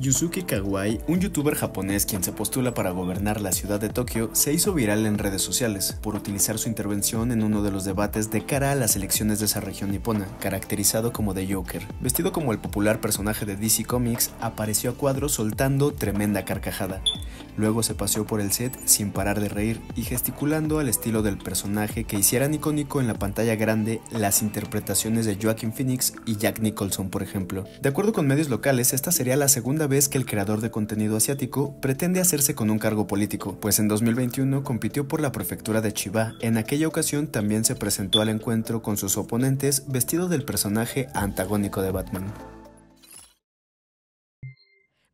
Yusuke Kawai, un youtuber japonés quien se postula para gobernar la ciudad de Tokio, se hizo viral en redes sociales por utilizar su intervención en uno de los debates de cara a las elecciones de esa región nipona, caracterizado como The Joker. Vestido como el popular personaje de DC Comics, apareció a cuadro soltando tremenda carcajada. Luego se paseó por el set sin parar de reír y gesticulando al estilo del personaje que hicieran icónico en la pantalla grande las interpretaciones de Joaquin Phoenix y Jack Nicholson, por ejemplo. De acuerdo con medios locales, esta sería la segunda vez que el creador de contenido asiático pretende hacerse con un cargo político, pues en 2021 compitió por la prefectura de Chiba. En aquella ocasión también se presentó al encuentro con sus oponentes vestido del personaje antagónico de Batman.